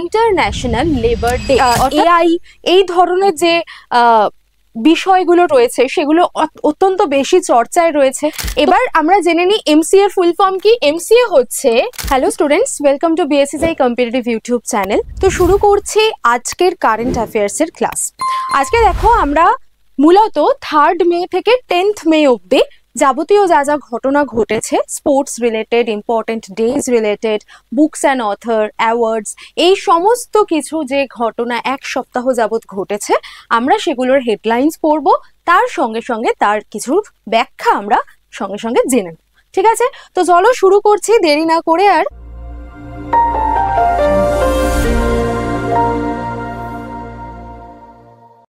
International labour day AI এই ধরনের যে বিষয়গুলো রয়েছে সেগুলো অত্যন্ত বেশি চর্চায় রয়েছে এবার আমরা জেনে নিই এর ফুল ফর্ম কি এ হচ্ছে hello students welcome to BSSI competitive YouTube channel তো শুরু করছি আজকের কারেন্ট অ্যাফেয়ার্সের ক্লাস আজকে দেখো আমরা মূলত থার্ড মে থেকে টেন্থ মে অব্দি যাবতীয় যা যা ঘটনা ঘটেছে sports related important days related books and author awards এই সমস্ত কিছু যে ঘটনা এক সপ্তাহ যাবৎ ঘটেছে আমরা সেগুলোর হেডলাইন্স পড়ব তার সঙ্গে সঙ্গে তার কিছু ব্যাখ্যা আমরা সঙ্গে সঙ্গে জেনে নেব ঠিক আছে তো চলো শুরু করছি দেরি না করে আর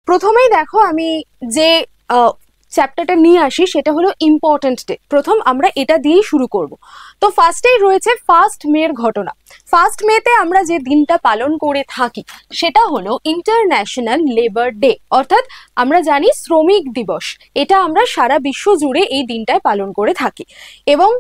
প্রথমেই দেখো আমি যে চ্যাপ্টারটা নিয়ে আসি সেটা হলো ইম্পর্টেন্ট ডে প্রথম আমরা এটা দিয়েই শুরু করব তো ফার্স্টেই রয়েছে ফার্স্ট মেয়ের ঘটনা ফার্স্ট মেতে আমরা যে দিনটা পালন করে থাকি সেটা হলো ইন্টারন্যাশনাল লেবার ডে অর্থাৎ আমরা জানি শ্রমিক দিবস এটা আমরা সারা বিশ্ব জুড়ে এই দিনটায় পালন করে থাকি এবং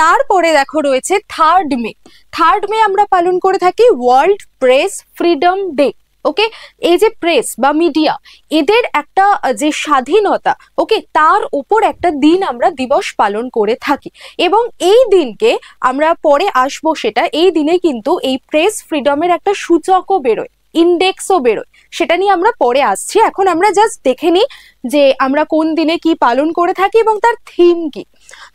তারপরে দেখো রয়েছে থার্ড মে থার্ড মে আমরা পালন করে থাকি world press freedom day okay এই যে প্রেস বা মিডিয়া এদের একটা যে স্বাধীনতা ওকে তার উপর একটা দিন আমরা দিবস পালন করে থাকি এবং এই দিনকে আমরা পরে আসবো সেটা এই দিনে কিন্তু এই প্রেস ফ্রিডমের একটা সূচকও বেরোয় ইন্ডেক্সও বেরোয় সেটা নিয়ে আমরা পরে আসছি এখন আমরা জাস্ট দেখে নিই যে আমরা কোন দিনে কি পালন করে থাকি এবং তার থিম কী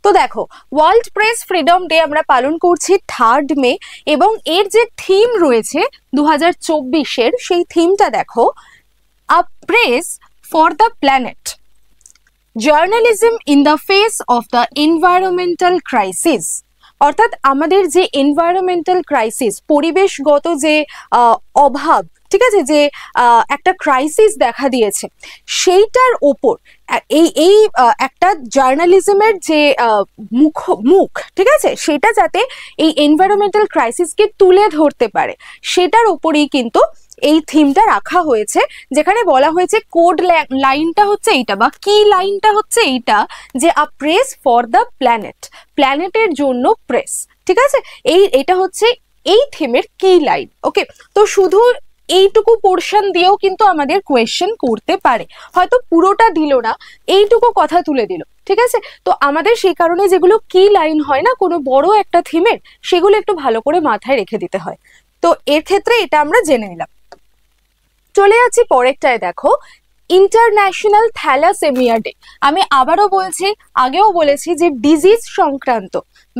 তো দেখো ওয়ার্ল্ড প্রেস ফ্রিডম ডে আমরা পালন করছি থার্ড মে এবং এর যে থিম রয়েছে দু হাজার সেই থিমটা দেখো a press for the planet journalism in the face of the environmental crisis অর্থাৎ আমাদের যে এনভায়রনমেন্টাল ক্রাইসিস পরিবেশগত যে অভাব ঠিক আছে যে একটা ক্রাইসিস দেখা দিয়েছে সেইটার ওপর এই এই একটা জার্নালিজমের যে মুখ মুখ ঠিক আছে সেটা যাতে এই এনভায়রনমেন্টাল ক্রাইসিসকে তুলে ধরতে পারে সেটার ওপরেই কিন্তু এই থিমটা রাখা হয়েছে যেখানে বলা হয়েছে কোড লাইনটা হচ্ছে এইটা বা কি লাইনটা হচ্ছে এইটা যে a press for the planet প্ল্যানেটের জন্য প্রেস ঠিক আছে এই এটা হচ্ছে এই থিমের কি লাইন ওকে তো শুধু এইটুকু পোর্শন দিয়েও কিন্তু আমাদের কোয়েশ্চেন করতে পারে হয়তো পুরোটা দিল না এইটুকু কথা তুলে দিল ঠিক আছে তো আমাদের সেই কারণে যেগুলো কি লাইন হয় না কোনো বড় একটা থিমের সেগুলো একটু ভালো করে মাথায় রেখে দিতে হয় তো এর ক্ষেত্রে এটা আমরা জেনে নিলাম চলে যাচ্ছি পরেরটায় দেখো ইন্টারন্যাশনাল থ্যালাসেমিয়া ডে আমি আবারও বলছি আগেও বলেছি যে ডিজিজ সংক্রান্ত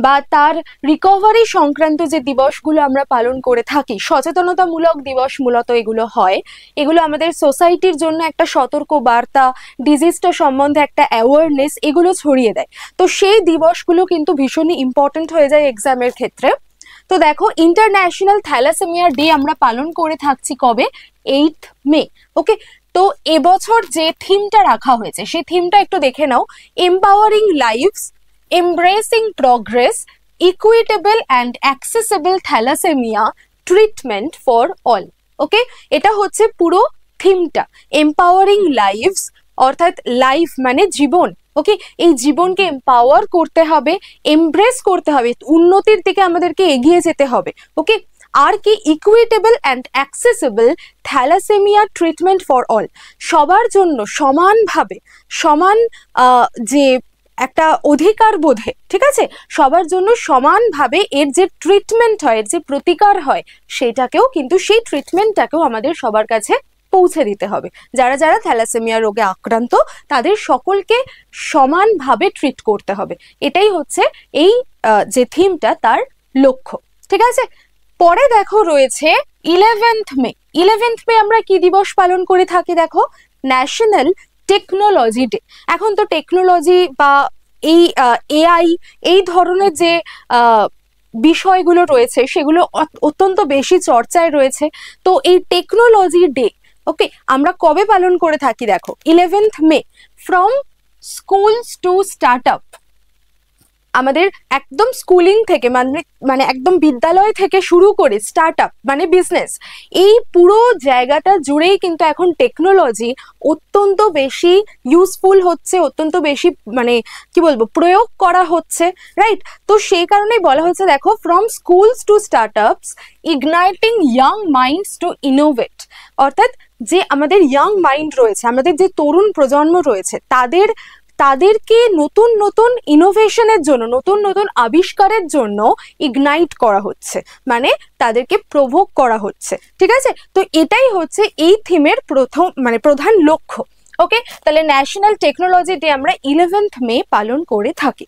বা তার রিকভারি সংক্রান্ত যে দিবসগুলো আমরা পালন করে থাকি সচেতনতামূলক দিবস মূলত এগুলো হয় এগুলো আমাদের সোসাইটির জন্য একটা সতর্ক বার্তা ডিজিজটা সম্বন্ধে একটা অ্যাওয়ারনেস এগুলো ছড়িয়ে দেয় তো সেই দিবসগুলো কিন্তু ভীষণই ইম্পর্টেন্ট হয়ে যায় এক্সামের ক্ষেত্রে তো দেখো ইন্টারন্যাশনাল থ্যালাসেমিয়া ডে আমরা পালন করে থাকছি কবে এইট মে ওকে তো এবছর যে থিমটা রাখা হয়েছে সেই থিমটা একটু দেখে নাও empowering lives Embracing Progress, Equitable and Accessible Thalassemia Treatment for All. Okay এটা হচ্ছে পুরো থিমটা এম্পাওয়ারিং লাইভস অর্থাৎ লাইফ মানে জীবন ওকে এই জীবনকে এম্পাওয়ার করতে হবে এমব্রেস করতে হবে উন্নতির দিকে আমাদেরকে এগিয়ে যেতে হবে ওকে আর কি equitable and accessible thalassemia treatment for all সবার জন্য সমানভাবে সমান যে একটা অধিকার বোধে ঠিক আছে সবার জন্য সমানভাবে এর যে ট্রিটমেন্ট হয় এর যে প্রতিকার হয় সেটাকেও কিন্তু সেই ট্রিটমেন্টটাকেও আমাদের সবার কাছে পৌঁছে দিতে হবে যারা যারা থ্যালাসেমিয়া রোগে আক্রান্ত তাদের সকলকে সমানভাবে ট্রিট করতে হবে এটাই হচ্ছে এই যে থিমটা তার লক্ষ্য ঠিক আছে পরে দেখো রয়েছে ইলেভেন্থ মে ইলেভেন্থ মে আমরা কি দিবস পালন করে থাকি দেখো ন্যাশনাল টেকনোলজি ডে এখন তো টেকনোলজি বা এই এআই এই ধরনের যে বিষয়গুলো রয়েছে সেগুলো অত্যন্ত বেশি চর্চায় রয়েছে তো এই টেকনোলজি ডে ওকে আমরা কবে পালন করে থাকি দেখো eleventh May from schools to start up আমাদের একদম স্কুলিং থেকে মানে মানে একদম বিদ্যালয় থেকে শুরু করে স্টার্ট আপ মানে বিজনেস এই পুরো জায়গাটা জুড়েই কিন্তু এখন টেকনোলজি অত্যন্ত বেশি ইউজফুল হচ্ছে অত্যন্ত বেশি মানে কি বলবো প্রয়োগ করা হচ্ছে রাইট তো সেই কারণেই বলা হচ্ছে দেখো from schools to start ups igniting young minds to innovate অর্থাৎ যে আমাদের ইয়াং মাইন্ড রয়েছে আমাদের যে তরুণ প্রজন্ম রয়েছে তাদের তাদেরকে নতুন নতুন ইনোভেশনের জন্য নতুন নতুন আবিষ্কারের জন্য ইগনাইট করা হচ্ছে মানে তাদেরকে প্রভোগ করা হচ্ছে ঠিক আছে তো এটাই হচ্ছে এই থিমের প্রথম মানে প্রধান লক্ষ্য ওকে তাহলে ন্যাশনাল টেকনোলজি ডে আমরা ইলেভেন্থ মে পালন করে থাকি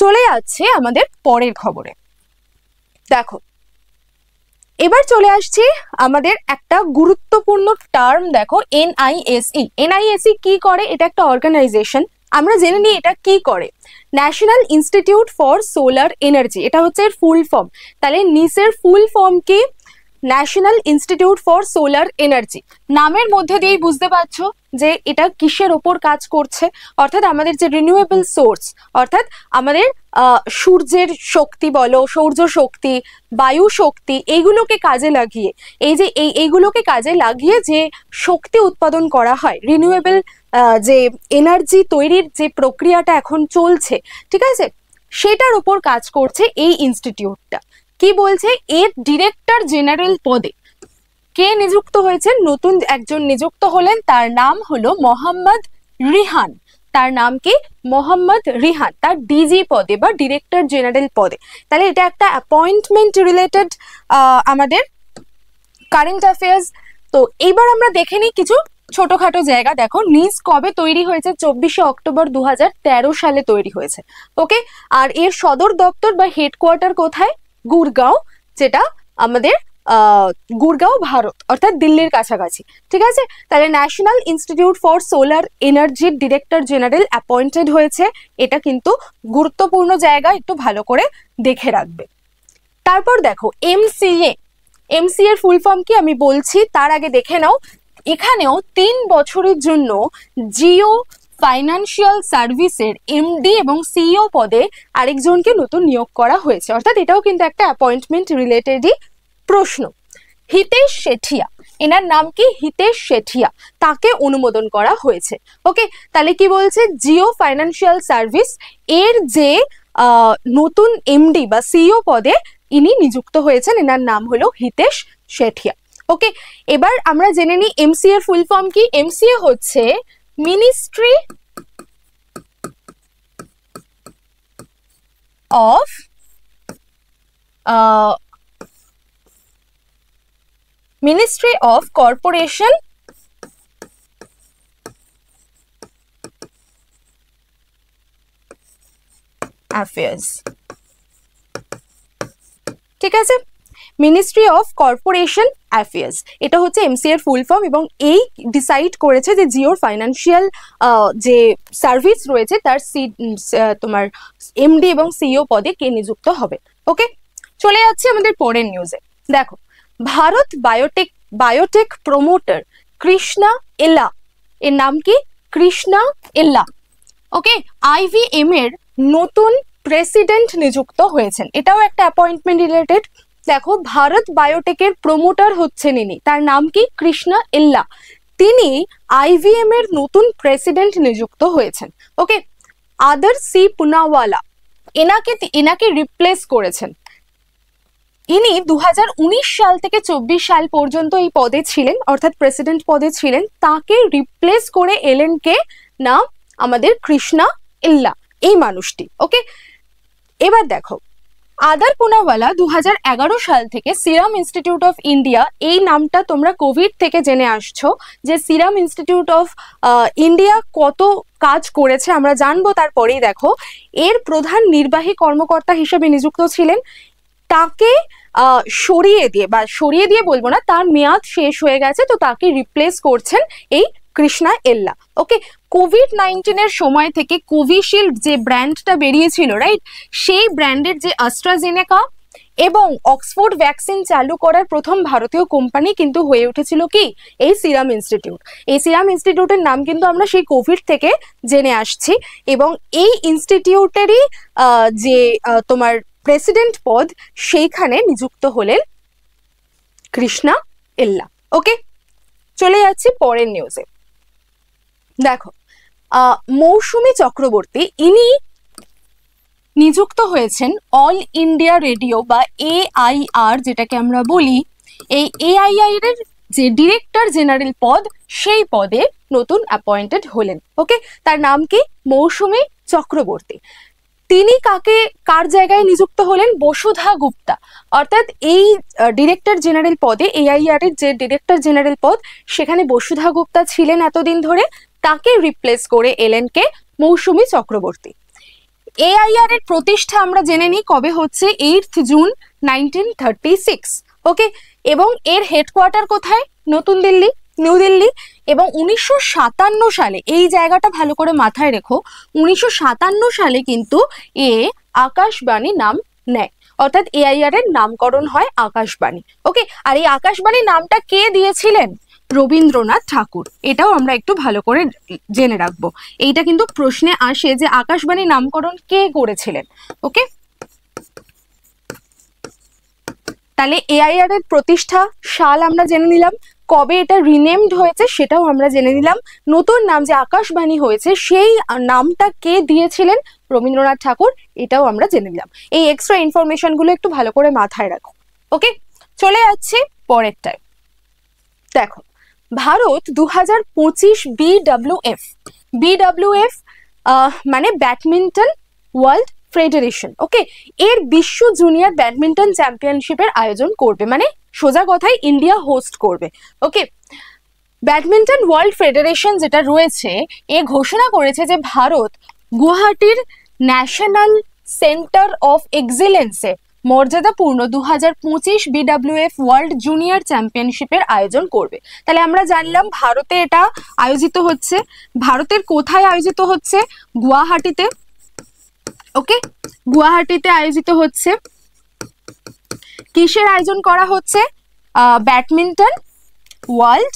চলে যাচ্ছে আমাদের পরের খবরে দেখো এবার চলে আসছি আমাদের একটা গুরুত্বপূর্ণ টার্ম দেখো এনআইএসই এনআইএসই e. e কি করে এটা একটা অর্গানাইজেশন আমরা জেনে নিই এটা কি করে national institute for solar energy এটা হচ্ছে এর ফুল ফর্ম তাহলে নিসের ফুল ফর্ম কি national institute for solar energy নামের মধ্যে দিয়েই বুঝতে পারছো যে এটা কিসের ওপর কাজ করছে অর্থাৎ আমাদের যে রিনিউয়েবল সোর্স অর্থাৎ আমাদের সূর্যের শক্তি বলো সৌর্য শক্তি বায়ু শক্তি এইগুলোকে কাজে লাগিয়ে এই যে এই এইগুলোকে কাজে লাগিয়ে যে শক্তি উৎপাদন করা হয় রিনিউয়েবল যে এনার্জি তৈরির যে প্রক্রিয়াটা এখন চলছে ঠিক আছে সেটার ওপর কাজ করছে এই ইনস্টিটিউটটা কি বলছে এর ডিরেক্টর জেনারেল পদে কে নিযুক্ত হয়েছেন নতুন একজন নিযুক্ত হলেন তার নাম হলো মোহাম্মদ রিহান তার নাম কি মোহাম্মদ রিহান তার ডিজি পদে বা ডিরেক্টর জেনারেল পদে তাহলে এটা একটা অ্যাপয়েন্টমেন্ট রিলেটেড আমাদের কারেন্ট অ্যাফেয়ার্স তো এইবার আমরা দেখে নিই কিছু ছোটখাটো জায়গা দেখো নিজ কবে তৈরি হয়েছে চব্বিশে অক্টোবর দু সালে তৈরি হয়েছে ওকে আর এর সদর দপ্তর বা হেডকোয়ার্টার কোথায় গুরগাঁও যেটা আমাদের গুরগাঁও ভারত অর্থাৎ দিল্লির কাছাকাছি ঠিক আছে তাহলে ন্যাশনাল ইনস্টিটিউট ফর সোলার এনার্জির ডিরেক্টর জেনারেল অ্যাপয়েন্টেড হয়েছে এটা কিন্তু গুরুত্বপূর্ণ জায়গা একটু ভালো করে দেখে রাখবে তারপর দেখো এমসিএ এমসি এর ফুল ফর্ম কি আমি বলছি তার আগে দেখে নাও এখানেও তিন বছরের জন্য জিও ফাইন্যান্সিয়াল সার্ভিসের এমডি এবং সিইও e পদে আরেকজনকে নতুন নিয়োগ করা হয়েছে অর্থাৎ এটাও কিন্তু একটা অ্যাপয়েন্টমেন্ট রিলেটেডই প্রশ্ন হিতেশ শেঠিয়া এনার নাম কি হিতেশ শেঠিয়া তাকে অনুমোদন করা হয়েছে ওকে তাহলে কি বলছে জিও ফাইন্যান্সিয়াল সার্ভিস এর যে নতুন এমডি বা সিইও পদে ইনি নিযুক্ত হয়েছেন এনার নাম হলো হিতেশ শেঠিয়া ওকে এবার আমরা জেনে নিই এমসি এর ফুল ফর্ম কি এমসি হচ্ছে ministry of Ministry of Corporation affairs ঠিক আছে মিনিস্ট্রি অফ কর্পোরেশন অ্যাফেয়ার্স এটা হচ্ছে এমসি এর ফুল ফর্ম এবং এই ডিসাইড করেছে যে জিওর ফাইন্যান্সিয়াল যে সার্ভিস রয়েছে তার সি তোমার এমডি এবং সিও e পদে কে নিযুক্ত হবে ওকে চলে যাচ্ছে আমাদের পরের নিউজে দেখো Bharat Biotech Biotech promoter Krishna Ella এর নাম কি কৃষ্ণা এল্লা ওকে আইভিএম এর নতুন প্রেসিডেন্ট নিযুক্ত হয়েছেন এটাও একটা অ্যাপয়েন্টমেন্ট রিলেটেড দেখো ভারত বায়োটেকের প্রমোটার হচ্ছেন ইনি তার নাম কি কৃষ্ণা এল্লা তিনি আইভিএম এর নতুন প্রেসিডেন্ট নিযুক্ত হয়েছেন ওকে আদার সি পুনাওয়ালা এনাকে এনাকে রিপ্লেস করেছেন ইনি দু সাল থেকে চব্বিশ সাল পর্যন্ত এই পদে ছিলেন অর্থাৎ প্রেসিডেন্ট পদে ছিলেন তাকে রিপ্লেস করে এলেন কে না আমাদের কৃষ্ণা ইল্লা এই মানুষটি ওকে এবার দেখো আদার পুনাওয়ালা দু সাল থেকে সিরাম ইনস্টিটিউট অফ ইন্ডিয়া এই নামটা তোমরা কোভিড থেকে জেনে আসছো যে সিরাম ইনস্টিটিউট অফ ইন্ডিয়া কত কাজ করেছে আমরা জানবো তারপরেই দেখো এর প্রধান নির্বাহী কর্মকর্তা হিসেবে নিযুক্ত ছিলেন তাকে সরিয়ে দিয়ে বা সরিয়ে দিয়ে বলবো না তার মেয়াদ শেষ হয়ে গেছে তো তাকে রিপ্লেস করছেন এই কৃষ্ণা এল্লা ওকে কোভিড নাইন্টিনের সময় থেকে কোভিশিল্ড যে ব্র্যান্ডটা বেরিয়েছিল রাইট সেই ব্র্যান্ডের যে আস্ট্রাজেনেকা এবং অক্সফোর্ড ভ্যাকসিন চালু করার প্রথম ভারতীয় কোম্পানি কিন্তু হয়ে উঠেছিল কি এই সিরাম ইনস্টিটিউট এই সিরাম ইনস্টিটিউটের নাম কিন্তু আমরা সেই কোভিড থেকে জেনে আসছি এবং এই ইনস্টিটিউটেরই যে তোমার প্রেসিডেন্ট পদ সেইখানে নিযুক্ত হলেন কৃষ্ণা এল্লা ওকে চলে যাচ্ছি পরের নিউজে দেখো মৌসুমী চক্রবর্তী ইনি নিযুক্ত হয়েছেন অল ইন্ডিয়া রেডিও বা এআইআর যেটাকে আমরা বলি এই এআইআর এর যে ডিরেক্টর জেনারেল পদ সেই পদে নতুন অ্যাপয়েন্টেড হলেন ওকে তার নাম কি মৌসুমী চক্রবর্তী তিনি কাকে কার জায়গায় নিযুক্ত হলেন বসুধা গুপ্তা অর্থাৎ এই ডিরেক্টর জেনারেল পদে এআইআর এর যে ডিরেক্টর জেনারেল পদ সেখানে বসুধা গুপ্তা ছিলেন এতদিন ধরে তাকে রিপ্লেস করে এলেন কে মৌসুমি চক্রবর্তী এআইআর এর প্রতিষ্ঠা আমরা জেনে নিই কবে হচ্ছে eighth June nineteen thirty six okay এবং এর হেডকোয়ার্টার কোথায় নতুন দিল্লি নিউ দিল্লি এবং উনিশশো সালে এই জায়গাটা ভালো করে মাথায় রেখো উনিশশো সালে কিন্তু এ আকাশবাণী নাম নেয় অর্থাৎ এআইআর এর নামকরণ হয় আকাশবাণী ওকে আর এই আকাশবাণী নামটা কে দিয়েছিলেন রবীন্দ্রনাথ ঠাকুর এটাও আমরা একটু ভালো করে জেনে রাখবো এইটা কিন্তু প্রশ্নে আসে যে আকাশবাণী নামকরণ কে করেছিলেন ওকে তাহলে এআইআর এর প্রতিষ্ঠা সাল আমরা জেনে নিলাম কবে এটা রিনেমড হয়েছে সেটাও আমরা জেনে নিলাম নতুন নাম যে আকাশবাণী হয়েছে সেই নামটা কে দিয়েছিলেন রবীন্দ্রনাথ ঠাকুর এটাও আমরা জেনে নিলাম এই এক্সট্রা ইনফরমেশনগুলো একটু ভালো করে মাথায় রাখো ওকে চলে যাচ্ছি পরেরটায় দেখো ভারত দু হাজার পঁচিশ বিডাব্লিউএফ এফ মানে ব্যাডমিন্টন ওয়ার্ল্ড ফেডারেশন ওকে এর বিশ্ব জুনিয়র ব্যাডমিন্টন চ্যাম্পিয়নশিপের আয়োজন করবে মানে সোজা কথায় ইন্ডিয়া হোস্ট করবে ওকে ব্যাডমিন্টন ওয়ার্ল্ড ফেডারেশন যেটা রয়েছে এ ঘোষণা করেছে যে ভারত গুয়াহাটির ন্যাশনাল সেন্টার অফ এক্সিলেন্সে মর্যাদাপূর্ণ দু হাজার পঁচিশ বিডাব্লিউএফ ওয়ার্ল্ড জুনিয়র চ্যাম্পিয়নশিপের আয়োজন করবে তাহলে আমরা জানলাম ভারতে এটা আয়োজিত হচ্ছে ভারতের কোথায় আয়োজিত হচ্ছে গুয়াহাটিতে ওকে গুয়াহাটিতে আয়োজিত হচ্ছে কিসের আয়োজন করা হচ্ছে ব্যাডমিন্টন ওয়ার্ল্ড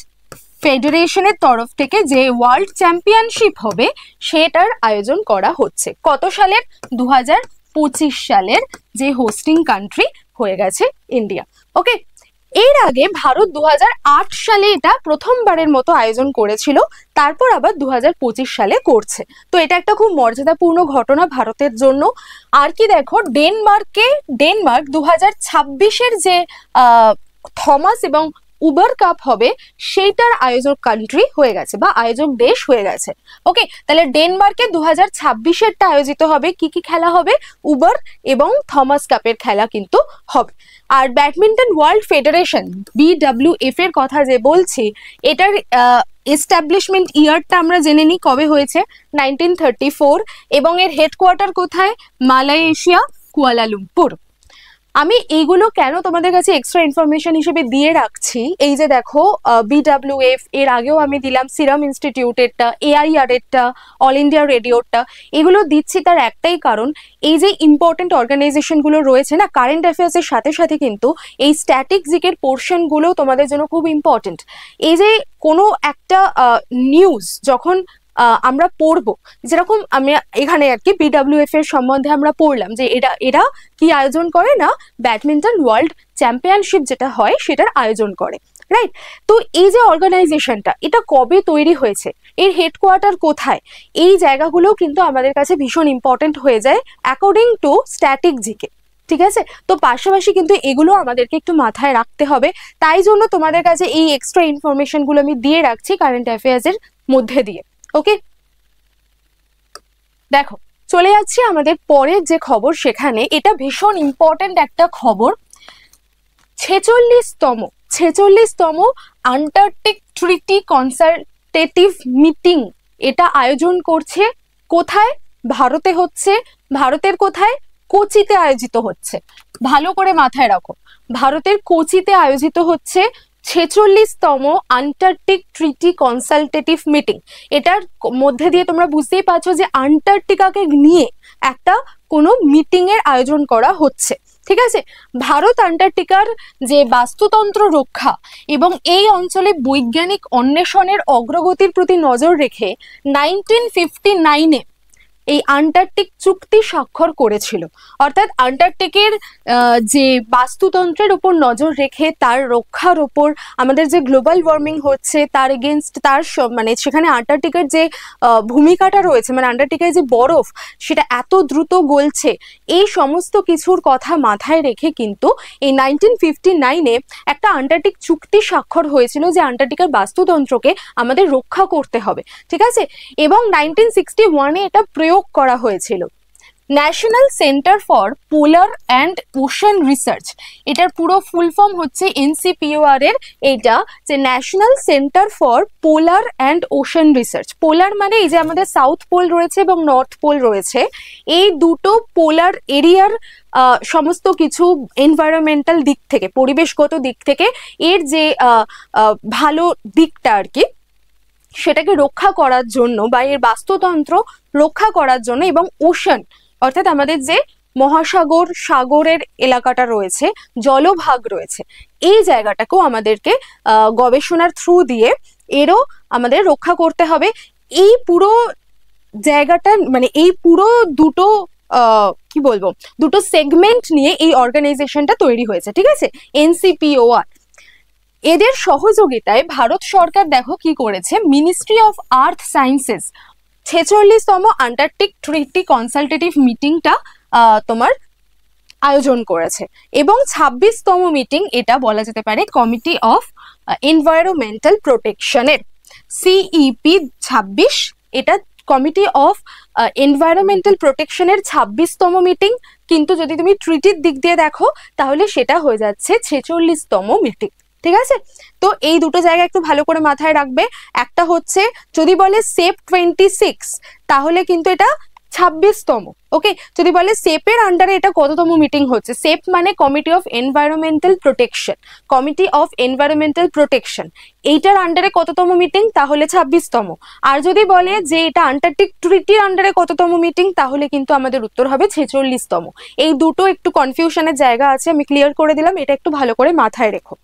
ফেডারেশনের তরফ থেকে যে ওয়ার্ল্ড চ্যাম্পিয়নশিপ হবে সেটার আয়োজন করা হচ্ছে কত সালের দু সালের যে হোস্টিং কান্ট্রি হয়ে গেছে ইন্ডিয়া ওকে এর আগে ভারত দু সালে এটা প্রথমবারের মতো আয়োজন করেছিল তারপর আবার দু সালে করছে তো এটা একটা খুব মর্যাদাপূর্ণ ঘটনা ভারতের জন্য আর কি দেখো ডেনমার্কে ডেনমার্ক দু হাজার যে থমাস এবং উবার কাপ হবে সেইটার আয়োজক কান্ট্রি হয়ে গেছে বা আয়োজক দেশ হয়ে গেছে ওকে তাহলে ডেনমার্কে দু হাজার ছাব্বিশেরটা আয়োজিত হবে কি কি খেলা হবে উবার এবং থমাস কাপের খেলা কিন্তু হবে আর badminton world federation BW F এর কথা যে বলছি এটার এস্টাবলিশমেন্ট ইয়ারটা আমরা জেনে নিই কবে হয়েছে নাইনটিন এবং এর হেডকোয়ার্টার কোথায় মালয়েশিয়া কুয়ালালুমপুর আমি এইগুলো কেন তোমাদের কাছে এক্সট্রা ইনফরমেশন হিসেবে দিয়ে রাখছি এই যে দেখো বিডাব্লিউ এফ এর আগেও আমি দিলাম সিরাম ইনস্টিটিউটেরটা এআইআর এরটা অল ইন্ডিয়া রেডিওরটা এগুলো দিচ্ছি তার একটাই কারণ এই যে ইম্পর্টেন্ট অর্গানাইজেশনগুলো রয়েছে না কারেন্ট অ্যাফেয়ার্সের সাথে সাথে কিন্তু এই স্ট্যাটিক জিকের পোর্শনগুলো তোমাদের জন্য খুব ইম্পর্টেন্ট এই যে কোনো একটা নিউজ যখন আমরা পড়ব যেরকম আমি এখানে আর কি বিডাব্লিউএফ এর সম্বন্ধে আমরা পড়লাম যে এটা এরা কি আয়োজন করে না ব্যাডমিন্টন ওয়ার্ল্ড চ্যাম্পিয়নশিপ যেটা হয় সেটার আয়োজন করে রাইট তো এই যে অর্গানাইজেশনটা এটা কবে তৈরি হয়েছে এর হেডকোয়ার্টার কোথায় এই জায়গাগুলো কিন্তু আমাদের কাছে ভীষণ ইম্পর্টেন্ট হয়ে যায় অ্যাকর্ডিং টু স্ট্যাটিক জিকে ঠিক আছে তো পাশাপাশি কিন্তু এগুলো আমাদেরকে একটু মাথায় রাখতে হবে তাই জন্য তোমাদের কাছে এই এক্সট্রা ইনফরমেশনগুলো আমি দিয়ে রাখছি কারেন্ট অ্যাফেয়ার্সের মধ্যে দিয়ে ওকে দেখো চলে যাচ্ছি আমাদের পরের যে খবর সেখানে এটা ভীষণ ইম্পর্টেন্ট একটা খবর ছেচল্লিশতম ছেচল্লিশতম আন্টার্কটিক ট্রিটি কনসালটেটিভ মিটিং এটা আয়োজন করছে কোথায় ভারতে হচ্ছে ভারতের কোথায় কোচিতে আয়োজিত হচ্ছে ভালো করে মাথায় রাখো ভারতের কোচিতে আয়োজিত হচ্ছে ছেচল্লিশতম আন্টার্কটিক ট্রিটি কনসালটেটিভ মিটিং এটার মধ্যে দিয়ে তোমরা বুঝতেই পারছো যে আন্টার্কটিকাকে নিয়ে একটা কোনো মিটিংয়ের আয়োজন করা হচ্ছে ঠিক আছে ভারত আন্টার্কটিকার যে বাস্তুতন্ত্র রক্ষা এবং এই অঞ্চলে বৈজ্ঞানিক অন্বেষণের অগ্রগতির প্রতি নজর রেখে নাইনটিন ফিফটি নাইনে এই আন্টার্কটিক চুক্তি স্বাক্ষর করেছিল অর্থাৎ আন্টার্কটিকের যে বাস্তুতন্ত্রের উপর নজর রেখে তার রক্ষার ওপর আমাদের যে গ্লোবাল ওয়ার্মিং হচ্ছে তার এগেনস্ট তার মানে সেখানে আন্টার্কটিকের যে ভূমিকাটা রয়েছে মানে আন্টার্কটিকের যে বরফ সেটা এত দ্রুত গলছে এই সমস্ত কিছুর কথা মাথায় রেখে কিন্তু এই নাইনটিন ফিফটি নাইনে একটা আন্টার্কটিক চুক্তি স্বাক্ষর হয়েছিল যে আন্টার্কটিকার বাস্তুতন্ত্রকে আমাদের রক্ষা করতে হবে ঠিক আছে এবং নাইনটিন সিক্সটি ওয়ানে এটা প্রয়োগ যোগ করা হয়েছিল national centre for polar and ocean research এটার পুরো ফুল ফর্ম হচ্ছে এনসিপিওআর এর এটা যে national centre for polar and ocean research polar মানে এই যে আমাদের সাউথ পোল রয়েছে এবং নর্থ পোল রয়েছে এই দুটো পোলার এরিয়ার সমস্ত কিছু এনভায়রনমেন্টাল দিক থেকে পরিবেশগত দিক থেকে এর যে ভালো দিকটা আর কি সেটাকে রক্ষা করার জন্য বা এর বাস্তুতন্ত্র রক্ষা করার জন্য এবং ওশান অর্থাৎ আমাদের যে মহাসাগর সাগরের এলাকাটা রয়েছে জলভাগ রয়েছে এই জায়গাটাকেও আমাদেরকে গবেষণার থ্রু দিয়ে এরও আমাদের রক্ষা করতে হবে এই পুরো জায়গাটা মানে এই পুরো দুটো কি বলবো দুটো সেগমেন্ট নিয়ে এই অর্গানাইজেশনটা তৈরি হয়েছে ঠিক আছে আর এদের সহযোগিতায় ভারত সরকার দেখো কি করেছে মিনিস্ট্রি অফ আর্থ সায়েন্সেস ছেচল্লিশতম আন্টার্কটিক ট্রিটি কনসালটেটিভ মিটিংটা তোমার আয়োজন করেছে এবং ছাব্বিশতম মিটিং এটা বলা যেতে পারে কমিটি অফ এনভায়রনমেন্টাল প্রোটেকশনের সিইপি ছাব্বিশ এটা কমিটি অফ এনভায়রনমেন্টাল প্রোটেকশনের ছাব্বিশতম মিটিং কিন্তু যদি তুমি ট্রিটির দিক দিয়ে দেখো তাহলে সেটা হয়ে যাচ্ছে ছেচল্লিশতম মিটিং ঠিক আছে তো এই দুটো জায়গা একটু ভালো করে মাথায় রাখবে একটা হচ্ছে যদি বলে সেপ টোয়েন্টি তাহলে কিন্তু এটা ছাব্বিশতম ওকে যদি বলে সেপের আন্ডারে এটা কততম মিটিং হচ্ছে সেপ মানে committee of environmental protection committee of environmental protection এইটার আন্ডারে কততম মিটিং তাহলে ছাব্বিশতম আর যদি বলে যে এটা আন্টার্কটিক ট্রিটির আন্ডারে কততম মিটিং তাহলে কিন্তু আমাদের উত্তর হবে ছেচল্লিশতম এই দুটো একটু কনফিউশনের জায়গা আছে আমি ক্লিয়ার করে দিলাম এটা একটু ভালো করে মাথায় রেখো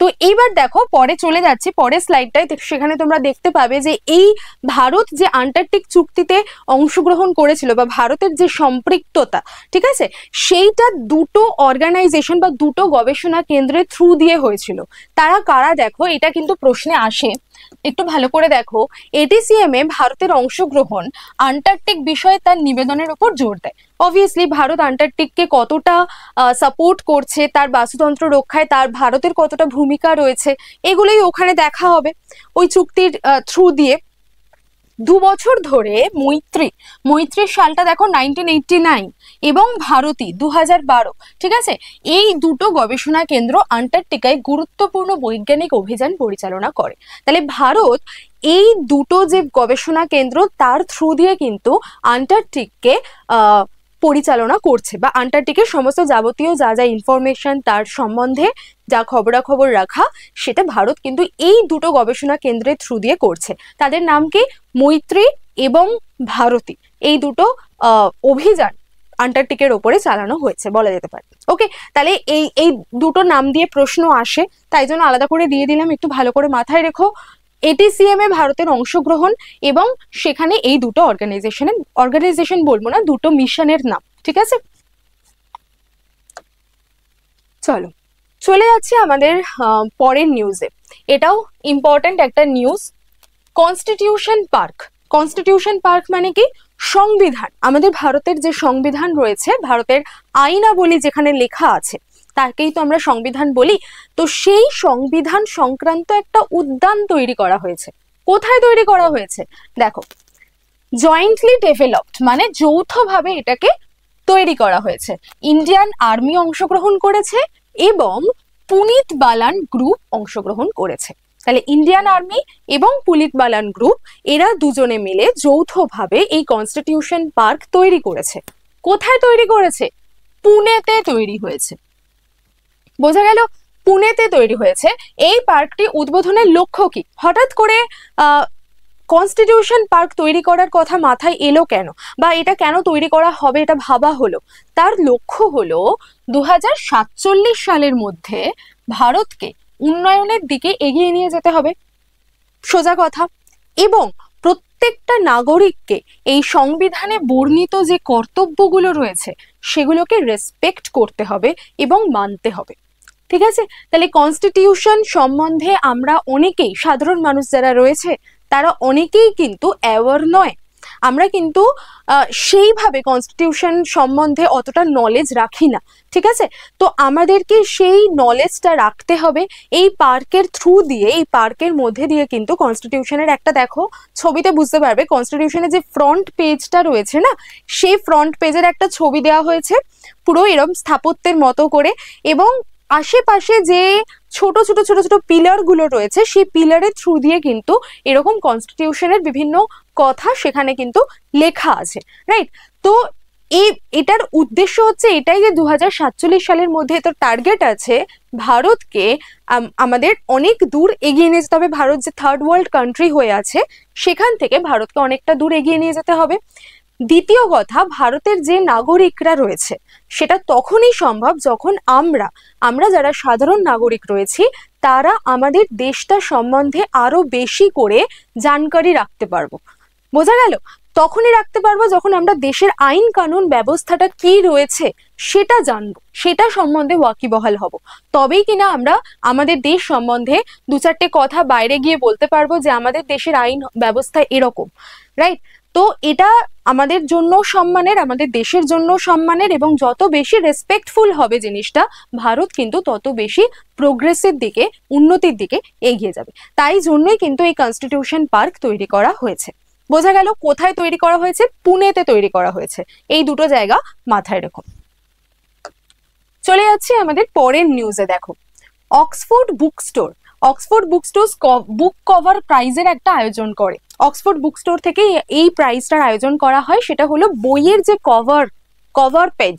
তো এইবার দেখো পরে চলে যাচ্ছি পরের স্লাইডটায় সেখানে তোমরা দেখতে পাবে যে এই ভারত যে আন্টার্কটিক চুক্তিতে অংশগ্রহণ করেছিল বা ভারতের যে সম্পৃক্ততা ঠিক আছে সেইটা দুটো অর্গানাইজেশন বা দুটো গবেষণা কেন্দ্রের থ্রু দিয়ে হয়েছিল তারা কারা দেখো এটা কিন্তু প্রশ্নে আসে একটু ভালো করে দেখো এডিসিএম এ ভারতের অংশগ্রহণ আন্টার্কটিক বিষয়ে তার নিবেদনের উপর জোর দেয় অবভিয়াসলি ভারত আন্টার্কটিককে কতটা সাপোর্ট করছে তার বাস্তুতন্ত্র রক্ষায় তার ভারতের কতটা ভূমিকা রয়েছে এগুলোই ওখানে দেখা হবে ওই চুক্তির থ্রু দিয়ে দু বছর ধরে মৈত্রী মৈত্রীর সালটা দেখো নাইনটিন এইটটি নাইন এবং ভারতী দু ঠিক আছে এই দুটো গবেষণা কেন্দ্র আন্টার্কটিকায় গুরুত্বপূর্ণ বৈজ্ঞানিক অভিযান পরিচালনা করে তাহলে ভারত এই দুটো যে গবেষণা কেন্দ্র তার থ্রু দিয়ে কিন্তু আন্টার্কটিককে পরিচালনা করছে বা আন্টার্কটিকের সমস্ত যাবতীয় যা যা ইনফরমেশন তার সম্বন্ধে যা খবরাখবর রাখা সেটা ভারত কিন্তু এই দুটো গবেষণা কেন্দ্রের থ্রু দিয়ে করছে তাদের নাম কি মৈত্রী এবং ভারতী এই দুটো অভিযান আন্টার্কটিকের ওপরে চালানো হয়েছে বলা যেতে পারে ওকে তাহলে এই এই দুটো নাম দিয়ে প্রশ্ন আসে তাই জন্য আলাদা করে দিয়ে দিলাম একটু ভালো করে মাথায় রেখো এটিসিএম এ ভারতের অংশগ্রহণ এবং সেখানে এই দুটো অর্গানাইজেশনের অর্গানাইজেশন বলবো না দুটো মিশনের নাম ঠিক আছে চলো চলে যাচ্ছি আমাদের পরের নিউজে এটাও ইম্পর্ট্যান্ট একটা news constitution park constitution park মানে কি সংবিধান আমাদের ভারতের যে সংবিধান রয়েছে ভারতের আইনাবলী যেখানে লেখা আছে তাকেই তো আমরা সংবিধান বলি তো সেই সংবিধান সংক্রান্ত একটা উদ্যান তৈরি করা হয়েছে কোথায় তৈরি করা হয়েছে দেখো জয়েন্টলি ডেভেলপড মানে যৌথভাবে এটাকে তৈরি করা হয়েছে ইন্ডিয়ান আর্মি অংশগ্রহণ করেছে এবং পুনিত বালান গ্রুপ অংশগ্রহণ করেছে তাহলে ইন্ডিয়ান আর্মি এবং পুলিত বালান গ্রুপ এরা দুজনে মিলে যৌথভাবে এই কনস্টিটিউশন পার্ক তৈরি করেছে কোথায় তৈরি করেছে পুনেতে তৈরি হয়েছে বোঝা গেল পুনেতে তৈরি হয়েছে এই পার্কটি উদ্বোধনের লক্ষ্য কি হঠাৎ করে কনস্টিটিউশন পার্ক তৈরি করার কথা মাথায় এলো কেন বা এটা কেন তৈরি করা হবে এটা ভাবা হলো তার লক্ষ্য হলো দু সালের মধ্যে ভারতকে উন্নয়নের দিকে এগিয়ে নিয়ে যেতে হবে সোজা কথা এবং প্রত্যেকটা নাগরিককে এই সংবিধানে বর্ণিত যে কর্তব্যগুলো রয়েছে সেগুলোকে রেসপেক্ট করতে হবে এবং মানতে হবে ঠিক আছে তাহলে কনস্টিটিউশন সম্বন্ধে আমরা অনেকেই সাধারণ মানুষ যারা রয়েছে তারা অনেকেই কিন্তু অ্যাওয়ার নয় আমরা কিন্তু সেইভাবে কনস্টিটিউশন সম্বন্ধে অতটা নলেজ রাখি না ঠিক আছে তো আমাদেরকে সেই নলেজটা রাখতে হবে এই পার্কের থ্রু দিয়ে এই পার্কের মধ্যে দিয়ে কিন্তু কনস্টিটিউশনের একটা দেখো ছবিতে বুঝতে পারবে কনস্টিটিউশনের যে ফ্রন্ট পেজটা রয়েছে না সেই ফ্রন্ট পেজের একটা ছবি দেওয়া হয়েছে পুরো এরম স্থাপত্যের মতো করে এবং আশেপাশে যে ছোট ছোট ছোট ছোট পিলারগুলো রয়েছে সেই পিলারের থ্রু দিয়ে কিন্তু এরকম কনস্টিটিউশনের বিভিন্ন কথা সেখানে কিন্তু লেখা আছে রাইট তো এই এটার উদ্দেশ্য হচ্ছে এটাই যে দু সালের মধ্যে তো টার্গেট আছে ভারতকে আমাদের অনেক দূর এগিয়ে নিয়ে যেতে হবে ভারত যে থার্ড ওয়ার্ল্ড কান্ট্রি হয়ে আছে সেখান থেকে ভারতকে অনেকটা দূর এগিয়ে নিয়ে যেতে হবে দ্বিতীয় কথা ভারতের যে নাগরিকরা রয়েছে সেটা তখনই সম্ভব যখন আমরা আমরা যারা সাধারণ নাগরিক রয়েছি তারা আমাদের দেশটা সম্বন্ধে আরো বেশি করে জানকারি রাখতে পারবো বোঝা গেল তখনই রাখতে পারবো যখন আমরা দেশের আইন কানুন ব্যবস্থাটা কি রয়েছে সেটা জানবো সেটা সম্বন্ধে ওয়াকিবহাল হব তবেই কিনা আমরা আমাদের দেশ সম্বন্ধে দু চারটে কথা বাইরে গিয়ে বলতে পারবো যে আমাদের দেশের আইন ব্যবস্থা এরকম রাইট তো এটা আমাদের জন্য সম্মানের আমাদের দেশের জন্য সম্মানের এবং যত বেশি রেসপেক্টফুল হবে জিনিসটা ভারত কিন্তু তত বেশি প্রোগ্রেসের দিকে উন্নতির দিকে এগিয়ে যাবে তাই জন্যই কিন্তু এই কনস্টিটিউশন পার্ক তৈরি করা হয়েছে বোঝা গেল কোথায় তৈরি করা হয়েছে পুনেতে তৈরি করা হয়েছে এই দুটো জায়গা মাথায় রেখো চলে যাচ্ছি আমাদের পরের নিউজে দেখো Oxford book store Oxford book store book cover প্রাইজের একটা আয়োজন করে অক্সফোর্ড বুক স্টোর থেকে এই প্রাইজটার আয়োজন করা হয় সেটা হলো বইয়ের যে কভার কভার পেজ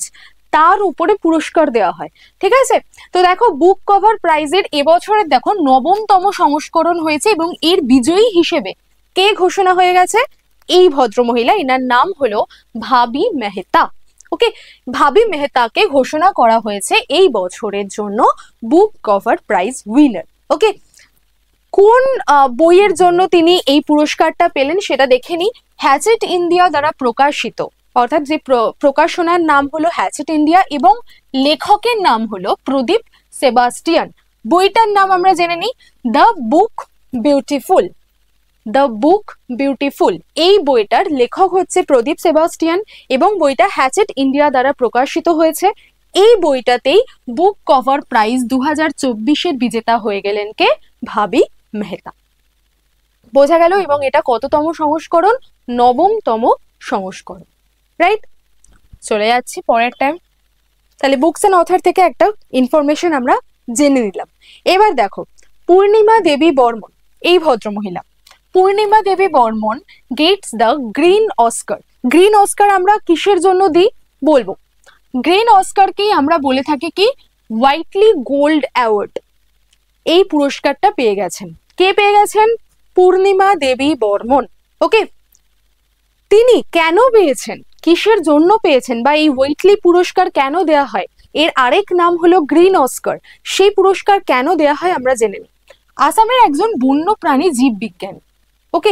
তার উপরে পুরস্কার দেওয়া হয় ঠিক আছে তো দেখো বুক কভার প্রাইজের এবছরের দেখো নবমতম সংস্করণ হয়েছে এবং এর বিজয়ী হিসেবে কে ঘোষণা হয়ে গেছে এই ভদ্রমহিলা এনার নাম হলো ভাবি মেহতা ওকে ভাবি মেহতাকে ঘোষণা করা হয়েছে এই বছরের জন্য book cover prize winner okay কোন বইয়ের জন্য তিনি এই পুরস্কারটা পেলেন সেটা দেখে নি হ্যাচেট ইন্ডিয়া দ্বারা প্রকাশিত অর্থাৎ যে প্রকাশনার নাম হলো হ্যাচেট ইন্ডিয়া এবং লেখকের নাম হলো প্রদীপ সেবাস্টিয়ান বইটার নাম আমরা জেনে নিই the book beautiful the book beautiful এই বইটার লেখক হচ্ছে প্রদীপ সেবাস্টিয়ান এবং বইটা হ্যাচেট ইন্ডিয়া দ্বারা প্রকাশিত হয়েছে এই বইটাতেই বুক কভার প্রাইজ দু হাজার বিজেতা হয়ে গেলেন কে ভাবি মেহতা বোঝা গেল এবং এটা কততম সংস্করণ নবমতম সংস্করণ রাইট চলে যাচ্ছি পরের টাইম তাহলে বুকস অ্যান্ড অথার থেকে একটা ইনফরমেশন আমরা জেনে নিলাম এবার দেখো পূর্ণিমা দেবী বর্মন এই ভদ্রমহিলা Purnima Devi Barman gets the green Oscar green Oscar আমরা কিসের জন্য দিই বলবো গ্রিন অস্কারকেই আমরা বলে থাকি কি হোয়াইটলি গোল্ড অ্যাওয়ার্ড এই পুরস্কারটা পেয়ে গেছেন কে পেয়ে গেছেন পূর্ণিমা দেবী বর্মন ওকে তিনি কেন পেয়েছেন কিসের জন্য পেয়েছেন বা এই ওয়েটলি পুরস্কার কেন দেয়া হয় এর আরেক নাম হলো গ্রিন অস্কার সেই পুরস্কার কেন দেয়া হয় আমরা জেনে নিই আসামের একজন বন্য প্রাণী জীববিজ্ঞানী ওকে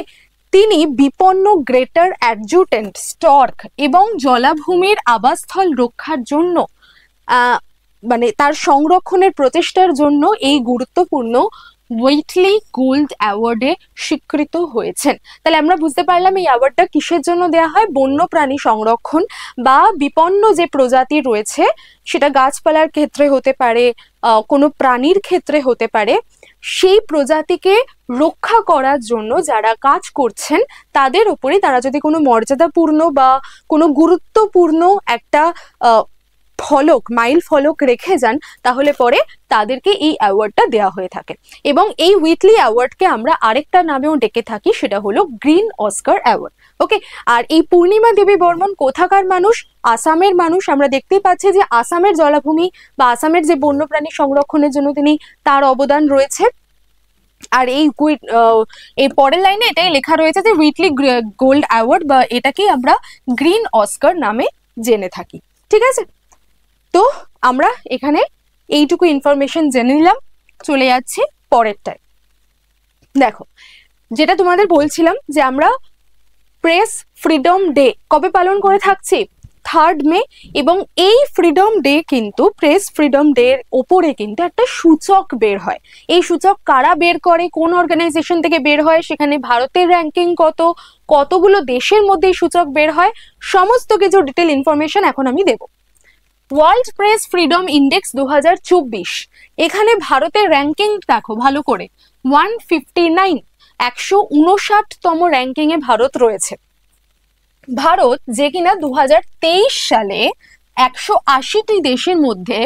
তিনি বিপন্ন গ্রেটার অ্যাডজুটেন্ট স্টর্ক এবং জলাভূমির আবাসস্থল রক্ষার জন্য মানে তার সংরক্ষণের প্রচেষ্টার জন্য এই গুরুত্বপূর্ণ ওয়েটলি গোল্ড অ্যাওয়ার্ডে স্বীকৃত হয়েছেন তাহলে আমরা বুঝতে পারলাম এই অ্যাওয়ার্ডটা কিসের জন্য দেয়া হয় বন্য প্রাণী সংরক্ষণ বা বিপন্ন যে প্রজাতি রয়েছে সেটা গাছপালার ক্ষেত্রে হতে পারে কোনো প্রাণীর ক্ষেত্রে হতে পারে সেই প্রজাতিকে রক্ষা করার জন্য যারা কাজ করছেন তাদের উপরে তারা যদি কোনো মর্যাদাপূর্ণ বা কোনো গুরুত্বপূর্ণ একটা ফলক মাইল ফলক রেখে যান তাহলে পরে তাদেরকে এই অ্যাওয়ার্ডটা দেওয়া হয়ে থাকে এবং এই উইকলি অ্যাওয়ার্ডকে আমরা আরেকটা নামেও ডেকে থাকি সেটা হলো গ্রিন অস্কার অ্যাওয়ার্ড ওকে আর এই পূর্ণিমা দেবী বর্মন কোথাকার মানুষ আসামের মানুষ আমরা দেখতেই পাচ্ছি যে আসামের জলাভূমি বা আসামের যে বন্যপ্রাণী সংরক্ষণের জন্য তিনি তার অবদান রয়েছে আর এই এই পরের লাইনে এটাই লেখা রয়েছে যে উইকলি গোল্ড অ্যাওয়ার্ড বা এটাকেই আমরা গ্রিন অস্কার নামে জেনে থাকি ঠিক আছে তো আমরা এখানে এইটুকু ইনফরমেশন জেনে নিলাম চলে যাচ্ছি পরেরটায় দেখো যেটা তোমাদের বলছিলাম যে আমরা প্রেস ফ্রিডম ডে কবে পালন করে থাকছি থার্ড মে এবং এই ফ্রিডম ডে কিন্তু প্রেস ফ্রিডম ডে এর ওপরে কিন্তু একটা সূচক বের হয় এই সূচক কারা বের করে কোন অর্গানাইজেশন থেকে বের হয় সেখানে ভারতের র্যাঙ্কিং কত কতগুলো দেশের মধ্যে এই সূচক বের হয় সমস্ত কিছু ডিটেল ইনফরমেশন এখন আমি দেবো ওয়ার্ল্ড প্রেস ফ্রিডম ইন্ডেক্স দু এখানে ভারতের র্যাঙ্কিং দেখো ভালো করে ওয়ান ফিফটি নাইন একশো উনষাটতম র্যাঙ্কিংয়ে ভারত রয়েছে ভারত যে কিনা দু সালে একশো আশিটি দেশের মধ্যে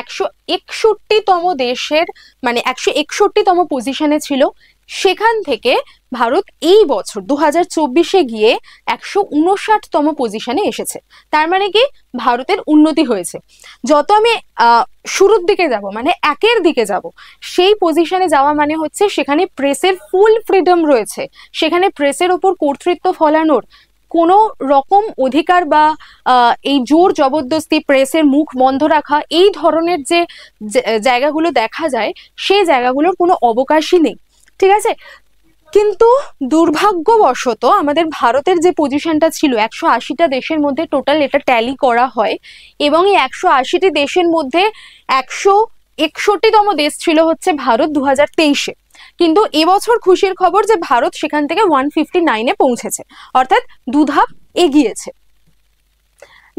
একশো একষট্টিতম দেশের মানে একশো একষট্টিতম পজিশনে ছিল সেখান থেকে ভারত এই বছর দু হাজার চব্বিশে গিয়ে একশো উনষাটতম পজিশনে এসেছে তার মানে কি ভারতের উন্নতি হয়েছে যত আমি শুরুর দিকে যাব মানে একের দিকে যাব সেই পজিশনে যাওয়া মানে হচ্ছে সেখানে প্রেসের ফুল ফ্রিডম রয়েছে সেখানে প্রেসের ওপর কর্তৃত্ব ফলানোর কোনো রকম অধিকার বা এই জোর জবরদস্তি প্রেসের মুখ বন্ধ রাখা এই ধরনের যে জায়গাগুলো দেখা যায় সেই জায়গাগুলোর কোনো অবকাশই নেই ঠিক আছে কিন্তু দুর্ভাগ্যবশত আমাদের ভারতের যে পজিশনটা ছিল একশো আশিটা দেশের মধ্যে টোটাল এটা ট্যালি করা হয় এবং এই একশো আশিটি দেশের মধ্যে একশো একষট্টিতম দেশ ছিল হচ্ছে ভারত দু হাজার তেইশে কিন্তু এবছর খুশির খবর যে ভারত সেখান থেকে ওয়ান ফিফটি নাইনে পৌঁছেছে অর্থাৎ দুধাপ এগিয়েছে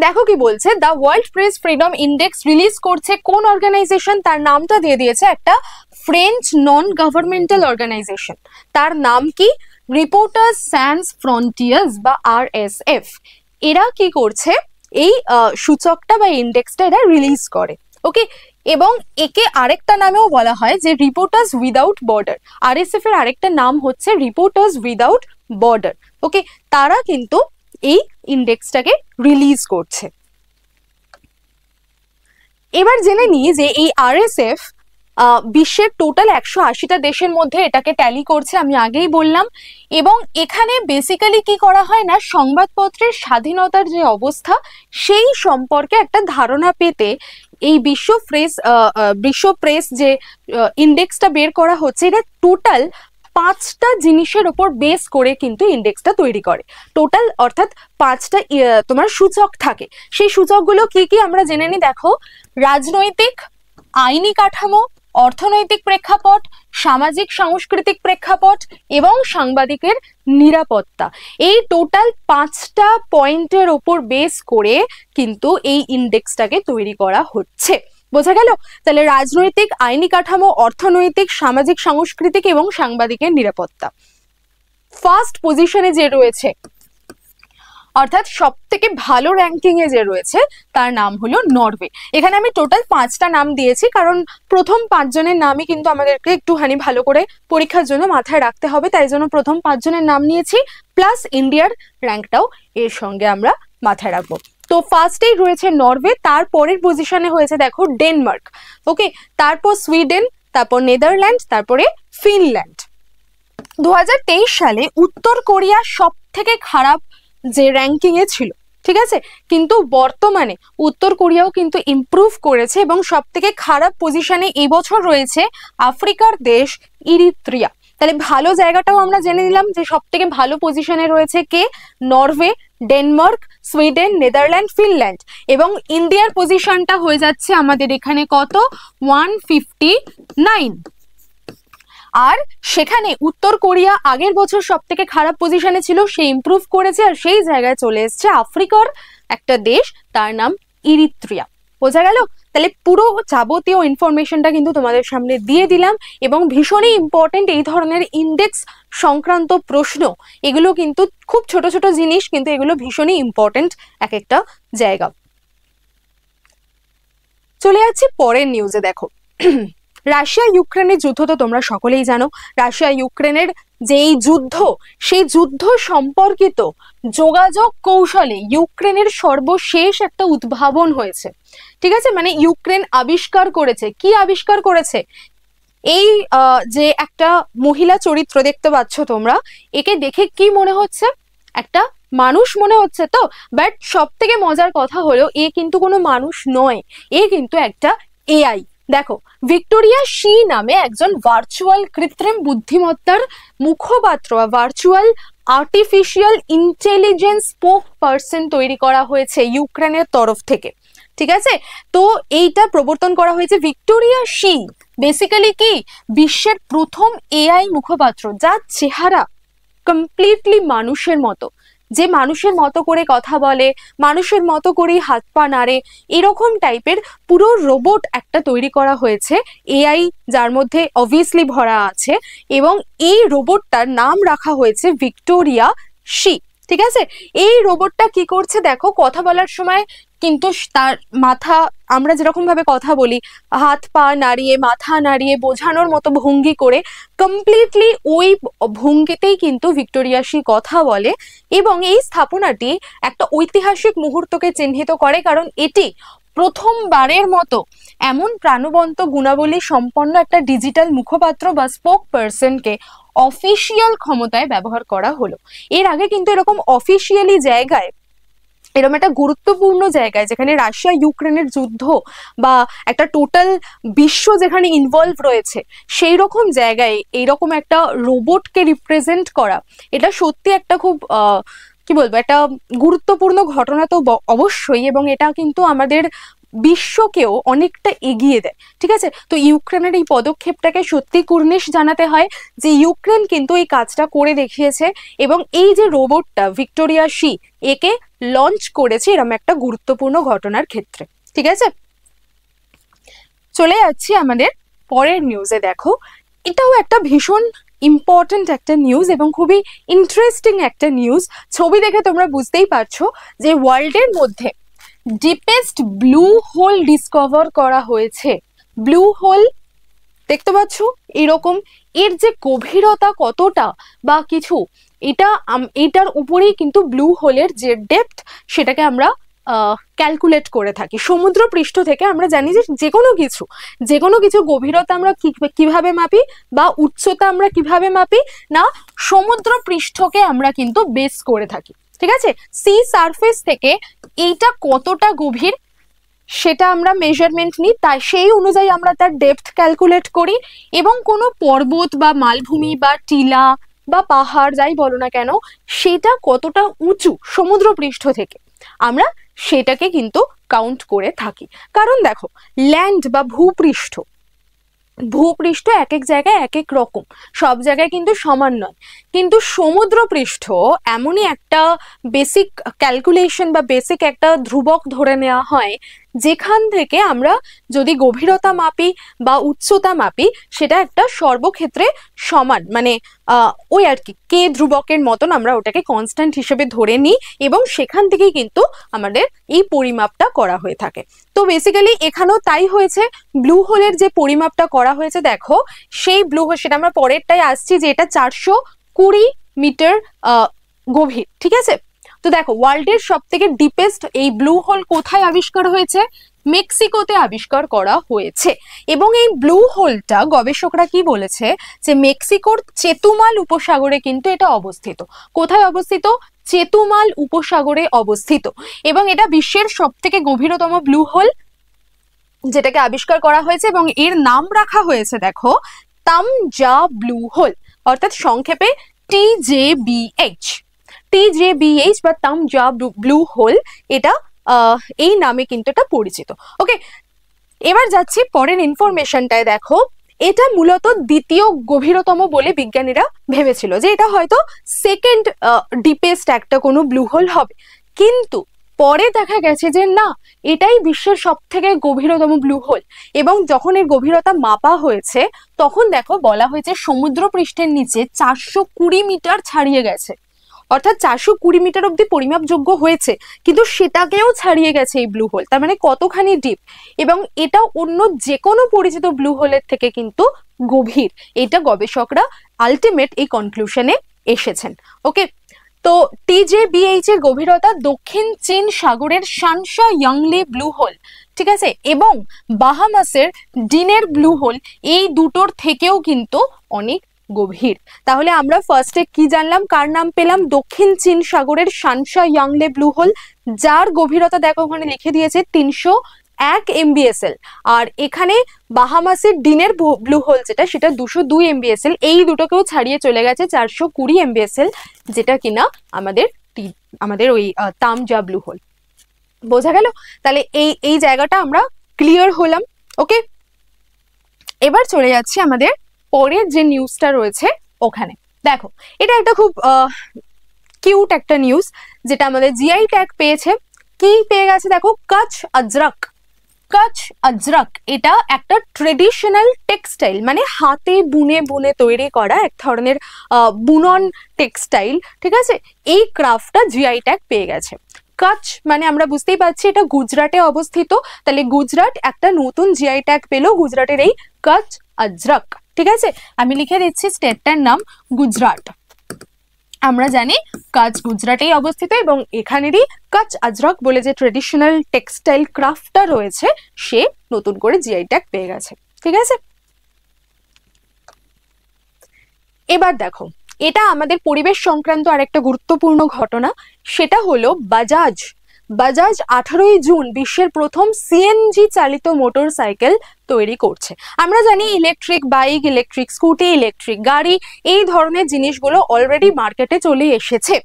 দেখো কি বলছে the world press freedom index release করছে কোন অর্গানাইজেশন তার নামটা দিয়ে দিয়েছে একটা ফ্রেঞ্চ নন গভর্নমেন্টাল অর্গানাইজেশন তার নাম কি রিপোর্টার্স স্যান্স ফ্রন্টিয়ার্স বা আর এস এফ এরা কি করছে এই সূচকটা বা ইন্ডেক্সটা এরা রিলিজ করে ওকে এবং একে আরেকটা নামেও বলা হয় যে reporters without border R S এর আরেকটা নাম হচ্ছে রিপোর্টার্স উইদাউট বর্ডার ওকে তারা কিন্তু এই ইন্ডেক্সটাকে রিলিজ করছে এবার জেনে নিই যে এই আর বিশ্বের টোটাল একশো আশিটা দেশের মধ্যে এটাকে ট্যালি করছে আমি আগেই বললাম এবং এখানে বেসিক্যালি কি করা হয় না সংবাদপত্রের স্বাধীনতার যে অবস্থা সেই সম্পর্কে একটা ধারণা পেতে এই বিশ্ব প্রেস বিশ্ব প্রেস যে ইন্ডেক্সটা বের করা হচ্ছে এটা টোটাল পাঁচটা জিনিসের ওপর বেস করে কিন্তু ইন্ডেক্সটা তৈরি করে টোটাল অর্থাৎ পাঁচটা ইয়ে, তোমার সূচক থাকে সেই সূচকগুলো কি কি আমরা জেনে নি দেখো রাজনৈতিক আইনি কাঠামো অর্থনৈতিক প্রেক্ষাপট সামাজিক সাংস্কৃতিক প্রেক্ষাপট এবং সাংবাদিকের নিরাপত্তা এই টোটাল পাঁচটা পয়েন্টের ওপর বেস করে কিন্তু এই ইন্ডেক্সটাকে তৈরি করা হচ্ছে বোঝা গেল তাহলে রাজনৈতিক আইনি কাঠামো অর্থনৈতিক সামাজিক সাংস্কৃতিক এবং সাংবাদিকের নিরাপত্তা ফার্স্ট পজিশনে যে রয়েছে অর্থাৎ সব থেকে ভালো র্যাঙ্কিং এ যে রয়েছে তার নাম হলো নরওয়ে এখানে আমি টোটাল পাঁচটা নাম দিয়েছি কারণ প্রথম পাঁচজনের নামই কিন্তু আমাদেরকে একটুখানি ভালো করে পরীক্ষার জন্য মাথায় রাখতে হবে তাই জন্য প্রথম পাঁচজনের নাম নিয়েছি প্লাস ইন্ডিয়ার র্যাঙ্কটাও এর সঙ্গে আমরা মাথায় রাখবো তো ফার্স্টেই রয়েছে নরওয়ে তারপরের পজিশনে হয়েছে দেখো ডেনমার্ক ওকে তারপর সুইডেন তারপর নেদারল্যান্ড তারপরে ফিনল্যান্ড দু সালে উত্তর কোরিয়া সব থেকে খারাপ যে র্যাঙ্কিংয়ে ছিল ঠিক আছে কিন্তু বর্তমানে উত্তর কোরিয়াও কিন্তু ইম্প্রুভ করেছে এবং সব থেকে খারাপ পজিশনে এবছর রয়েছে আফ্রিকার দেশ ইরিত্রিয়া তাহলে ভালো জায়গাটাও আমরা জেনে নিলাম যে সব থেকে ভালো পজিশনে রয়েছে কে Norway Denmark Sweden Netherland Finland এবং ইন্ডিয়ার পজিশনটা হয়ে যাচ্ছে আমাদের এখানে কত ওয়ান ফিফটি নাইন আর সেখানে উত্তর কোরিয়া আগের বছর সব থেকে খারাপ পজিশনে ছিল সে ইম্প্রুভ করেছে আর সেই জায়গায় চলে এসছে আফ্রিকার একটা দেশ তার নাম ইরিত্রিয়া বোঝা গেল তাহলে পুরো যাবতীয় ইনফরমেশনটা কিন্তু তোমাদের সামনে দিয়ে দিলাম এবং ভীষণই ইম্পর্টেন্ট এই ধরনের ইন্ডেক্স সংক্রান্ত প্রশ্ন এগুলো কিন্তু খুব ছোট ছোট জিনিস কিন্তু এগুলো ভীষণই ইম্পর্টেন্ট এক একটা জায়গা চলে যাচ্ছি পরের নিউজে দেখো রাশিয়া ইউক্রেনের যুদ্ধ তো তোমরা সকলেই জানো রাশিয়া ইউক্রেনের যেই যুদ্ধ সেই যুদ্ধ সম্পর্কিত যোগাযোগ কৌশলে ইউক্রেনের সর্বশেষ একটা উদ্ভাবন হয়েছে ঠিক আছে মানে ইউক্রেন আবিষ্কার করেছে কি আবিষ্কার করেছে এই যে একটা মহিলা চরিত্র দেখতে পাচ্ছ তোমরা একে দেখে কি মনে হচ্ছে একটা মানুষ মনে হচ্ছে তো বাট সব থেকে মজার কথা হলো এ কিন্তু কোনো মানুষ নয় এ কিন্তু একটা এআই দেখো ভিক্টোরিয়া শি নামে একজন ভার্চুয়াল কৃত্রিম বুদ্ধিমত্তার মুখপাত্র বা virtual artificial intelligence spoke person তৈরি করা হয়েছে ইউক্রেনের তরফ থেকে ঠিক আছে তো এইটা প্রবর্তন করা হয়েছে ভিক্টোরিয়া শি বেসিক্যালি কি বিশ্বের প্রথম এআই মুখপাত্র যার চেহারা কমপ্লিটলি মানুষের মতো যে মানুষের মতো করে কথা বলে মানুষের মতো করেই হাত পা নাড়ে এরকম টাইপের পুরো রোবট একটা তৈরি করা হয়েছে এআই যার মধ্যে অবভিয়াসলি ভরা আছে এবং এই রোবটটার নাম রাখা হয়েছে ভিক্টোরিয়া শি ঠিক আছে এই রোবটটা কি করছে দেখো কথা বলার সময় কিন্তু তার মাথা আমরা যেরকম ভাবে কথা বলি হাত পা নাড়িয়ে মাথা নাড়িয়ে বোঝানোর মতো ভঙ্গি করে কমপ্লিটলি ওই ভঙ্গিতেই কিন্তু ভিক্টোরিয়া সি কথা বলে এবং এই স্থাপনাটি একটা ঐতিহাসিক মুহূর্তকে চিহ্নিত করে কারণ এটি প্রথমবারের মতো এমন প্রাণবন্ত গুণাবলী সম্পন্ন একটা ডিজিটাল মুখপাত্র বা স্পোক পার্সনকে অফিসিয়াল ক্ষমতায় ব্যবহার করা হলো এর আগে কিন্তু এরকম অফিসিয়ালি জায়গায় এরকম একটা গুরুত্বপূর্ণ জায়গায় যেখানে রাশিয়া ইউক্রেনের যুদ্ধ বা একটা টোটাল বিশ্ব যেখানে ইনভলভ রয়েছে সেই রকম জায়গায় এইরকম একটা রোবটকে রিপ্রেজেন্ট করা এটা সত্যি একটা খুব কি বলবো একটা গুরুত্বপূর্ণ ঘটনা তো অবশ্যই এবং এটা কিন্তু আমাদের বিশ্বকেও অনেকটা এগিয়ে দেয় ঠিক আছে তো ইউক্রেনের এই পদক্ষেপটাকে সত্যি কুর্নিশ জানাতে হয় যে ইউক্রেন কিন্তু এই কাজটা করে দেখিয়েছে এবং এই যে রোবটটা ভিক্টোরিয়া শি একে লঞ্চ করেছে এরম একটা গুরুত্বপূর্ণ ঘটনার ক্ষেত্রে ঠিক আছে চলে যাচ্ছি আমাদের পরের নিউজে দেখো এটাও একটা ভীষণ ইম্পর্ট্যান্ট একটা নিউজ এবং খুবই ইন্টারেস্টিং একটা নিউজ ছবি দেখে তোমরা বুঝতেই পারছো যে ওয়ার্ল্ডের মধ্যে ডিপেস্ট ব্লু হোল ডিসকভার করা হয়েছে ব্লু হোল দেখতে পাচ্ছ এরকম এর যে গভীরতা কতটা বা কিছু এটা এটার উপরেই কিন্তু ব্লু হোলের যে ডেপথ সেটাকে আমরা ক্যালকুলেট করে থাকি সমুদ্র পৃষ্ঠ থেকে আমরা জানি যে যে কোনো কিছু যে কোনো কিছু গভীরতা আমরা কিভাবে মাপি বা উচ্চতা আমরা কিভাবে মাপি না সমুদ্র পৃষ্ঠকে আমরা কিন্তু বেস করে থাকি ঠিক আছে সি সারফেস থেকে এইটা কতটা গভীর সেটা আমরা মেজারমেন্ট নিই তাই সেই অনুযায়ী আমরা তার ডেপথ ক্যালকুলেট করি এবং কোনো পর্বত বা মালভূমি বা টিলা বা পাহাড় যাই বলো না কেন সেটা কতটা উঁচু সমুদ্র পৃষ্ঠ থেকে আমরা সেটাকে কিন্তু কাউন্ট করে থাকি কারণ দেখো ল্যান্ড বা ভূপৃষ্ঠ ভূপৃষ্ঠ এক এক জায়গায় এক এক রকম সব জায়গায় কিন্তু সমান নয় কিন্তু সমুদ্র পৃষ্ঠ এমনই একটা বেসিক ক্যালকুলেশন বা বেসিক একটা ধ্রুবক ধরে নেওয়া হয় যেখান থেকে আমরা যদি গভীরতা মাপি বা উচ্চতা মাপি সেটা একটা সর্বক্ষেত্রে সমান মানে ওই আর কি কে ধ্রুবকের মতন আমরা ওটাকে কনস্ট্যান্ট হিসেবে ধরে নিই এবং সেখান থেকেই কিন্তু আমাদের এই পরিমাপটা করা হয়ে থাকে তো বেসিক্যালি এখানেও তাই হয়েছে ব্লু হোলের যে পরিমাপটা করা হয়েছে দেখো সেই ব্লু হোল সেটা আমরা পরেরটাই আসছি যে এটা চারশো কুড়ি মিটার গভীর ঠিক আছে তো দেখো ওয়ার্ল্ডের সব থেকে ডিপেস্ট এই ব্লু হোল কোথায় আবিষ্কার হয়েছে মেক্সিকোতে আবিষ্কার করা হয়েছে এবং এই ব্লু হোলটা গবেষকরা কি বলেছে যে মেক্সিকোর চেতুমাল উপসাগরে কিন্তু এটা অবস্থিত কোথায় অবস্থিত চেতুমাল উপসাগরে অবস্থিত এবং এটা বিশ্বের সব থেকে গভীরতম ব্লু হোল যেটাকে আবিষ্কার করা হয়েছে এবং এর নাম রাখা হয়েছে দেখো তামজা ব্লু হোল অর্থাৎ সংক্ষেপে বিএইচ টিজেবিএইচ বা তামজা ব্লু হোল এটা এই নামে কিন্তু এটা পরিচিত ওকে এবার যাচ্ছি পরের ইনফরমেশনটায় দেখো এটা মূলত দ্বিতীয় গভীরতম বলে বিজ্ঞানীরা ভেবেছিল যে এটা হয়তো সেকেন্ড ডিপেস্ট একটা কোনো ব্লু হোল হবে কিন্তু পরে দেখা গেছে যে না এটাই বিশ্বের সব থেকে গভীরতম ব্লু হোল এবং যখন এর গভীরতা মাপা হয়েছে তখন দেখো বলা হয়েছে সমুদ্র পৃষ্ঠের নিচে চারশো কুড়ি মিটার ছাড়িয়ে গেছে অর্থাৎ চারশো কুড়ি মিটার অব্দি পরিমাপযোগ্য হয়েছে কিন্তু সেটাকেও ছাড়িয়ে গেছে এই ব্লু হোল তার মানে কতখানি ডিপ এবং এটা অন্য যে কোনো পরিচিত ব্লু হোলের থেকে কিন্তু গভীর এটা গবেষকরা আলটিমেট এই কনক্লুশনে এসেছেন ওকে তো টিজেবিএইচ এর গভীরতা দক্ষিণ চীন সাগরের শানসা ইয়াংলি ব্লু হোল ঠিক আছে এবং বাহামাসের ডিনের ব্লু হোল এই দুটোর থেকেও কিন্তু অনেক গভীর তাহলে আমরা ফার্স্টে কি জানলাম কার নাম পেলাম দক্ষিণ চীন সাগরের সানসা ইয়াংলে ব্লু হোল যার গভীরতা দেখো ওখানে লিখে দিয়েছে তিনশো এক এমবিএসএল আর এখানে বাহামাসের ডিনের ব্লু হোল যেটা সেটা দুশো দুই এমবিএসএল এই দুটোকেও ছাড়িয়ে চলে গেছে চারশো কুড়ি এমবিএসএল যেটা কিনা আমাদের আমাদের ওই তামজা ব্লু হোল বোঝা গেল তাহলে এই এই জায়গাটা আমরা ক্লিয়ার হলাম ওকে এবার চলে যাচ্ছি আমাদের পরে যে নিউজটা রয়েছে ওখানে দেখো এটা একটা খুব কিউট একটা নিউজ যেটা আমাদের জিআই ট্যাগ পেয়েছে কি পেয়ে গেছে দেখো কচ আজরক কচ আজরক এটা একটা ট্রেডিশনাল টেক্সটাইল মানে হাতে বুনে বুনে তৈরি করা এক ধরনের বুনন টেক্সটাইল ঠিক আছে এই ক্রাফটটা জিআই ট্যাগ পেয়ে গেছে কচ্ছ মানে আমরা বুঝতেই পারছি এটা গুজরাটে অবস্থিত তাহলে গুজরাট একটা নতুন জিআই ট্যাগ পেল গুজরাটের এই কচ্ছ আজরক ঠিক আছে আমি লিখে দিচ্ছি স্টেটটার নাম গুজরাট আমরা জানি কাজ গুজরাটেই অবস্থিত এবং এখানেরই কাজ আজরক বলে যে ট্রেডিশনাল টেক্সটাইল ক্রাফটটা রয়েছে সে নতুন করে জিআই ট্যাগ পেয়ে গেছে ঠিক আছে এবার দেখো এটা আমাদের পরিবেশ সংক্রান্ত আরেকটা গুরুত্বপূর্ণ ঘটনা সেটা হলো বাজাজ বাজাজ আঠারোই জুন বিশ্বের প্রথম সিএনজি চালিত মোটর সাইকেল তৈরি করছে আমরা জানি electric bike electric Scooty electric গাড়ি এই ধরনের জিনিসগুলো অলরেডি মার্কেটে চলে এসেছে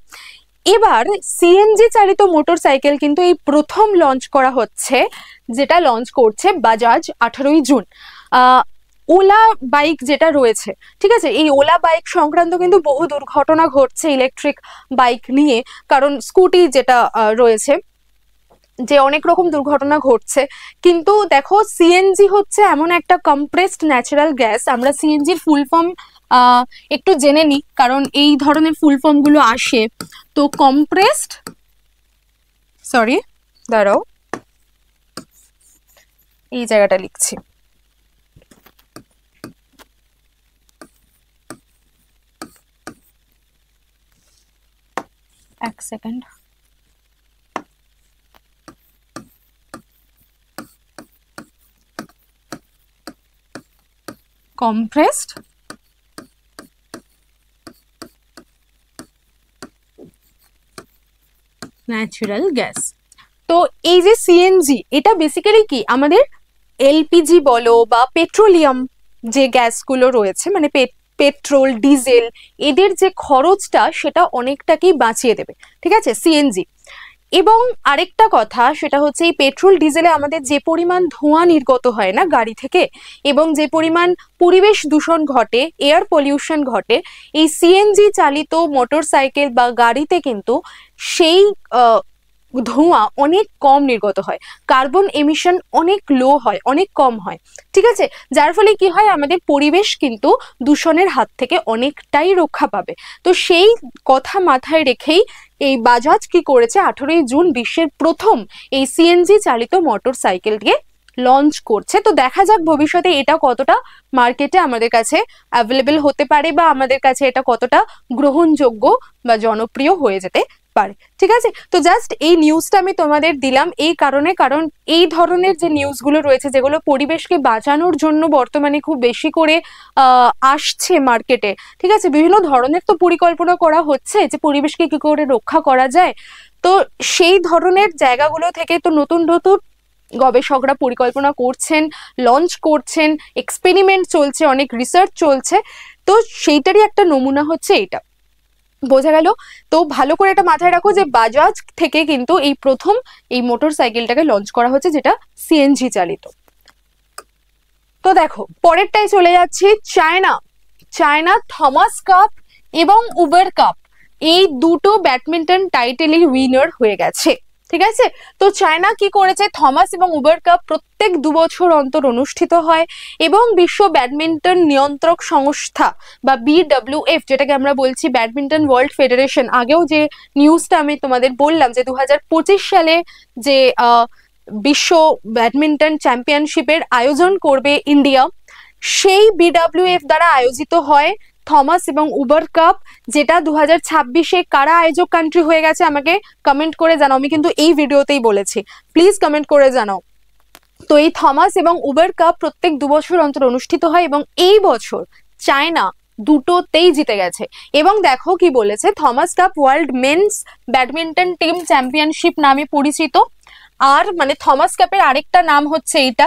এবার সিএনজি চালিত মোটর সাইকেল কিন্তু এই প্রথম লঞ্চ করা হচ্ছে যেটা লঞ্চ করছে বাজাজ আঠারোই জুন ওলা বাইক যেটা রয়েছে ঠিক আছে এই ওলা বাইক সংক্রান্ত কিন্তু বহু দুর্ঘটনা ঘটছে ইলেকট্রিক বাইক নিয়ে কারণ স্কুটি যেটা রয়েছে যে অনেক রকম দুর্ঘটনা ঘটছে কিন্তু দেখো সিএনজি হচ্ছে এমন একটা কম্প্রেসড ন্যাচারাল গ্যাস আমরা সিএনজির ফুল ফর্ম একটু জেনে নিই কারণ এই ধরনের ফুল ফর্মগুলো আসে তো কম্প্রেসড সরি দাঁড়াও এই জায়গাটা লিখছি এক সেকেন্ড compressed ন্যাচুরাল গ্যাস তো এই যে সিএনজি এটা বেসিক্যালি কি আমাদের এলপিজি বলো বা পেট্রোলিয়াম যে গ্যাসগুলো রয়েছে মানে পেট্রোল ডিজেল এদের যে খরচটা সেটা অনেকটাকেই বাঁচিয়ে দেবে ঠিক আছে সিএনজি এবং আরেকটা কথা সেটা হচ্ছে এই পেট্রোল ডিজেলে আমাদের যে পরিমাণ ধোঁয়া নির্গত হয় না গাড়ি থেকে এবং যে পরিমাণ পরিবেশ দূষণ ঘটে এয়ার পলিউশন ঘটে এই সিএনজি চালিত মোটর সাইকেল বা গাড়িতে কিন্তু সেই ধোঁয়া অনেক কম নির্গত হয় কার্বন এমিশন অনেক লো হয় অনেক কম হয় ঠিক আছে যার ফলে কি হয় আমাদের পরিবেশ কিন্তু দূষণের হাত থেকে অনেকটাই রক্ষা পাবে তো সেই কথা মাথায় রেখেই এই বাজাজ কি করেছে আঠারোই জুন বিশ্বের প্রথম এই সিএনজি চালিত মোটর সাইকেল দিয়ে লঞ্চ করছে তো দেখা যাক ভবিষ্যতে এটা কতটা মার্কেটে আমাদের কাছে অ্যাভেলেবেল হতে পারে বা আমাদের কাছে এটা কতটা গ্রহণযোগ্য বা জনপ্রিয় হয়ে যেতে পারে ঠিক আছে তো জাস্ট এই নিউজটা আমি তোমাদের দিলাম এই কারণে কারণ এই ধরনের যে নিউজগুলো রয়েছে যেগুলো পরিবেশকে বাঁচানোর জন্য বর্তমানে খুব বেশি করে আসছে মার্কেটে ঠিক আছে বিভিন্ন ধরনের তো পরিকল্পনা করা হচ্ছে যে পরিবেশকে কি করে রক্ষা করা যায় তো সেই ধরনের জায়গাগুলো থেকে তো নতুন নতুন গবেষকরা পরিকল্পনা করছেন লঞ্চ করছেন এক্সপেরিমেন্ট চলছে অনেক রিসার্চ চলছে তো সেইটারই একটা নমুনা হচ্ছে এটা বোঝা গেল তো ভালো করে এটা মাথায় রাখো যে বাজাজ থেকে কিন্তু এই প্রথম এই মোটর সাইকেলটাকে লঞ্চ করা হচ্ছে যেটা সিএনজি চালিত তো দেখো পরেরটাই চলে যাচ্ছি চায়না চায়না থমাস কাপ এবং উবার কাপ এই দুটো ব্যাডমিন্টন টাইটেলের উইনার হয়ে গেছে ঠিক আছে তো চায়না কি করেছে থমাস এবং উবার কাপ প্রত্যেক দু বছর অন্তর অনুষ্ঠিত হয় এবং বিশ্ব ব্যাডমিন্টন নিয়ন্ত্রক সংস্থা বা এফ যেটাকে আমরা বলছি ব্যাডমিন্টন ওয়ার্ল্ড ফেডারেশন আগেও যে নিউজটা আমি তোমাদের বললাম যে দু সালে যে বিশ্ব ব্যাডমিন্টন চ্যাম্পিয়নশিপের আয়োজন করবে ইন্ডিয়া সেই এফ দ্বারা আয়োজিত হয় থমাস এবং উবার কাপ যেটা দু হাজার ছাব্বিশে কারা আয়োজক কান্ট্রি হয়ে গেছে আমাকে কমেন্ট করে জানাও আমি কিন্তু এই ভিডিওতেই বলেছি প্লিজ কমেন্ট করে জানাও তো এই থমাস এবং উবার কাপ প্রত্যেক দুবছর অন্তর অনুষ্ঠিত হয় এবং এই বছর চায়না দুটোতেই জিতে গেছে এবং দেখো কি বলেছে Thomas Cup world men's badminton team championship নামে পরিচিত আর মানে থমাস কাপের আরেকটা নাম হচ্ছে এটা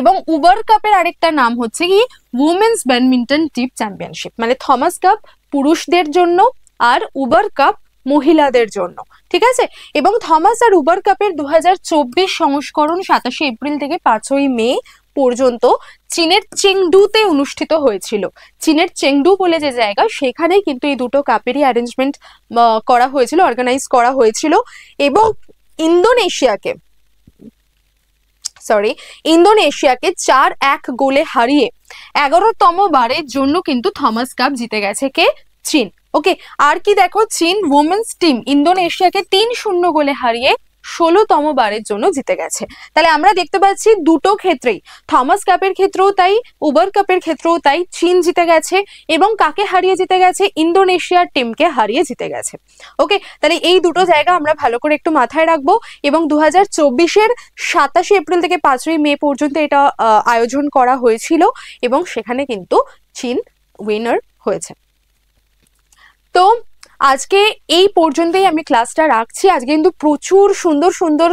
এবং উবার কাপের আরেকটা নাম হচ্ছে কি উমেন্স ব্যাডমিন্টন টিপ চ্যাম্পিয়নশিপ মানে থমাস কাপ পুরুষদের জন্য আর উবার কাপ মহিলাদের জন্য ঠিক আছে এবং থমাস আর উবার কাপের দু সংস্করণ সাতাশে এপ্রিল থেকে পাঁচই মে পর্যন্ত চীনের চেংডুতে অনুষ্ঠিত হয়েছিল চীনের চেংডু বলে যে জায়গা সেখানে কিন্তু এই দুটো কাপেরই অ্যারেঞ্জমেন্ট করা হয়েছিল অর্গানাইজ করা হয়েছিল এবং ইন্দোনেশিয়াকে সরি ইন্দোনেশিয়াকে চার এক গোলে হারিয়ে এগারোতম বারের জন্য কিন্তু থমাস কাপ জিতে গেছে কে চীন ওকে আর কি দেখো চীন ওমেন্স টিম ইন্দোনেশিয়াকে তিন শূন্য গোলে হারিয়ে ষোলোতম বারের জন্য জিতে গেছে তাহলে আমরা দেখতে পাচ্ছি দুটো ক্ষেত্রেই থমাস কাপের ক্ষেত্রেও তাই উবার কাপের ক্ষেত্রেও তাই চীন জিতে গেছে এবং কাকে হারিয়ে জিতে গেছে ইন্দোনেশিয়ার টিমকে হারিয়ে জিতে গেছে ওকে তাহলে এই দুটো জায়গা আমরা ভালো করে একটু মাথায় রাখবো এবং দু হাজার চব্বিশের সাতাশে এপ্রিল থেকে পাঁচই মে পর্যন্ত এটা আয়োজন করা হয়েছিল এবং সেখানে কিন্তু চীন উইনার হয়েছে তো আজকে এই পর্যন্তই আমি ক্লাসটা রাখছি আজকে কিন্তু প্রচুর সুন্দর সুন্দর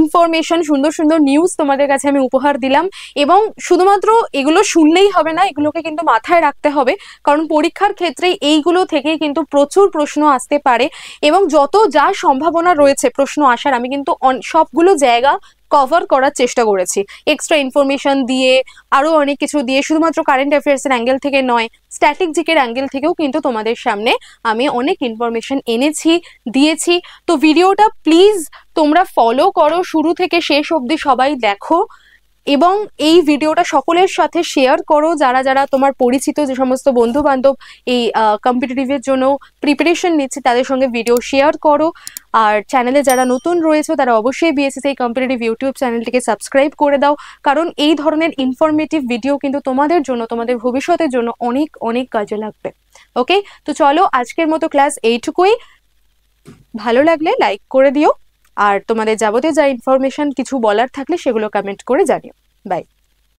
ইনফরমেশন সুন্দর সুন্দর নিউজ তোমাদের কাছে আমি উপহার দিলাম এবং শুধুমাত্র এগুলো শুনলেই হবে না এগুলোকে কিন্তু মাথায় রাখতে হবে কারণ পরীক্ষার ক্ষেত্রে এইগুলো থেকে কিন্তু প্রচুর প্রশ্ন আসতে পারে এবং যত যা সম্ভাবনা রয়েছে প্রশ্ন আসার আমি কিন্তু সবগুলো জায়গা কভার করার চেষ্টা করেছি এক্সট্রা ইনফরমেশন দিয়ে আরও অনেক কিছু দিয়ে শুধুমাত্র কারেন্ট অ্যাফেয়ার্সের অ্যাঙ্গেল থেকে নয় স্ট্যাটিক জিকের অ্যাঙ্গেল থেকেও কিন্তু তোমাদের সামনে আমি অনেক ইনফরমেশন এনেছি দিয়েছি তো ভিডিওটা প্লিজ তোমরা ফলো করো শুরু থেকে শেষ অবধি সবাই দেখো এবং এই ভিডিওটা সকলের সাথে শেয়ার করো যারা যারা তোমার পরিচিত যে সমস্ত বন্ধু বান্ধব এই কম্পিটিটিভের জন্য প্রিপারেশন নিচ্ছে তাদের সঙ্গে ভিডিও শেয়ার করো আর চ্যানেলে যারা নতুন রয়েছে তারা অবশ্যই বিএসএস এই কম্পিটিটিভ ইউটিউব চ্যানেলটিকে সাবস্ক্রাইব করে দাও কারণ এই ধরনের ইনফরমেটিভ ভিডিও কিন্তু তোমাদের জন্য তোমাদের ভবিষ্যতের জন্য অনেক অনেক কাজে লাগবে ওকে তো চলো আজকের মতো ক্লাস এইটুকুই ভালো লাগলে লাইক করে দিও আর তোমাদের যাবতীয় যা ইনফরমেশন কিছু বলার থাকলে সেগুলো কমেন্ট করে জানিও বাই